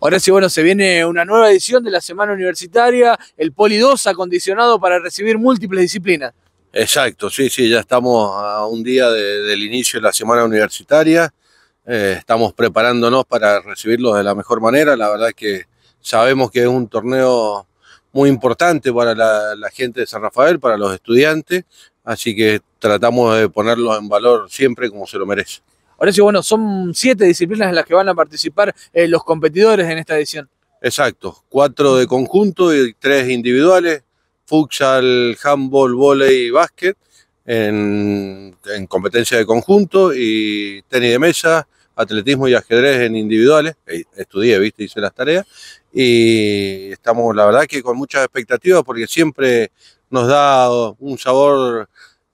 Ahora sí, bueno, se viene una nueva edición de la Semana Universitaria, el Poli 2 acondicionado para recibir múltiples disciplinas. Exacto, sí, sí, ya estamos a un día del inicio de la Semana Universitaria, eh, estamos preparándonos para recibirlos de la mejor manera, la verdad que sabemos que es un torneo muy importante para la, la gente de San Rafael, para los estudiantes, así que tratamos de ponerlos en valor siempre como se lo merece. Ahora sí, bueno, son siete disciplinas en las que van a participar eh, los competidores en esta edición. Exacto, cuatro de conjunto y tres individuales, futsal, handball, volei y básquet, en, en competencia de conjunto y tenis de mesa, atletismo y ajedrez en individuales. Estudié, viste, hice las tareas. Y estamos, la verdad, que con muchas expectativas porque siempre nos da un sabor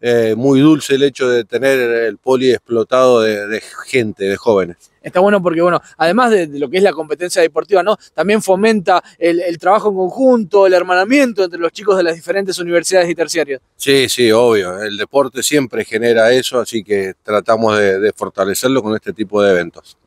eh, muy dulce el hecho de tener el poli explotado de, gente, de jóvenes está bueno porque, bueno, además de, lo que es la competencia deportiva, ¿no? También fomenta el, trabajo en conjunto, el hermanamiento entre los chicos de las diferentes universidades y terciarias. Sí, sí, obvio. El deporte siempre genera eso, así que tratamos de fortalecerlo con este tipo de eventos.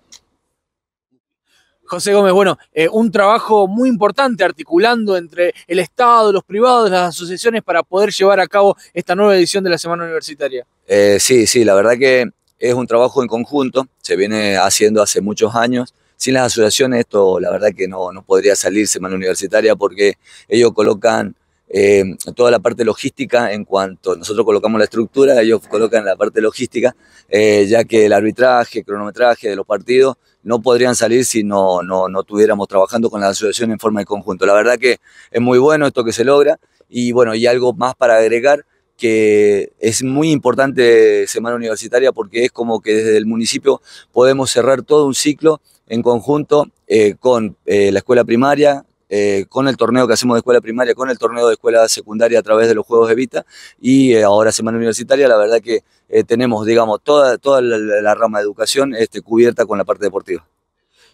José Gómez, bueno, eh, un trabajo muy importante articulando entre el Estado, los privados, las asociaciones para poder llevar a cabo esta nueva edición de la Semana Universitaria. Eh, sí, sí, la verdad que es un trabajo en conjunto, se viene haciendo hace muchos años. Sin las asociaciones esto la verdad que no, no podría salir Semana Universitaria porque ellos colocan eh, toda la parte logística en cuanto nosotros colocamos la estructura, ellos colocan la parte logística, eh, ya que el arbitraje, cronometraje de los partidos no podrían salir si no, no, tuviéramos trabajando con la asociación en forma de conjunto. La verdad que es muy bueno esto que se logra y bueno, y algo más para agregar que es muy importante Semana Universitaria porque es como que desde el municipio podemos cerrar todo un ciclo en conjunto eh, con la escuela primaria, eh, con el torneo que hacemos de escuela primaria, con el torneo de escuela secundaria a través de los Juegos de Vita y eh, ahora Semana Universitaria, la verdad que eh, tenemos, digamos, toda, toda la, rama de educación este, cubierta con la parte deportiva.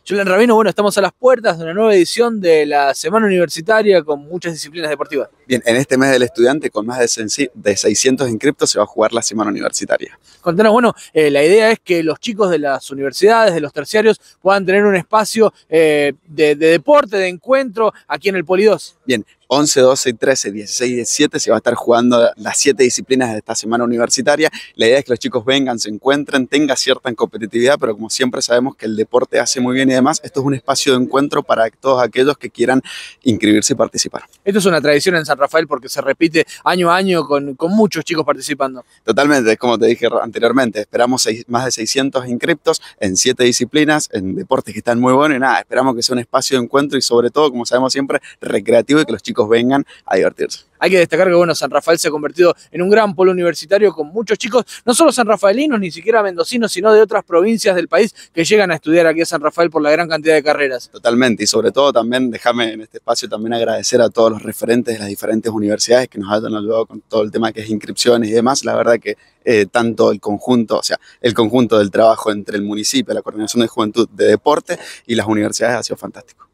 Julián Rabino, bueno, estamos a las puertas de una nueva edición de la Semana Universitaria con muchas disciplinas deportivas. Bien, en este mes del estudiante, con más de, 600 inscriptos, se va a jugar la Semana Universitaria. Contanos, bueno, eh, la idea es que los chicos de las universidades, de los terciarios, puedan tener un espacio eh, de, de, deporte, de encuentro aquí en el Polidós. Bien, 11, 12 13, 16 17 se va a estar jugando las 7 disciplinas de esta semana universitaria. La idea es que los chicos vengan, se encuentren, tengan cierta competitividad, pero como siempre sabemos que el deporte hace muy bien y demás, esto es un espacio de encuentro para todos aquellos que quieran inscribirse y participar. Esto es una tradición en San Rafael porque se repite año a año con, muchos chicos participando. Totalmente, es como te dije anteriormente, esperamos más de 600 inscriptos en siete disciplinas, en deportes que están muy buenos y nada, esperamos que sea un espacio de encuentro y sobre todo, como sabemos siempre, recreativo y que los chicos vengan a divertirse. Hay que destacar que San Rafael se ha convertido en un gran polo universitario con muchos chicos, no solo sanrafaelinos, ni siquiera mendocinos, sino de otras provincias del país que llegan a estudiar aquí a San Rafael por la gran cantidad de carreras. Totalmente, y sobre todo también déjame en este espacio también agradecer a todos los referentes de las diferentes universidades que nos han ayudado con todo el tema que es inscripciones y demás. La verdad que eh, tanto el conjunto, o sea, el conjunto del trabajo entre el municipio, la coordinación de juventud de deporte y las universidades ha sido fantástico.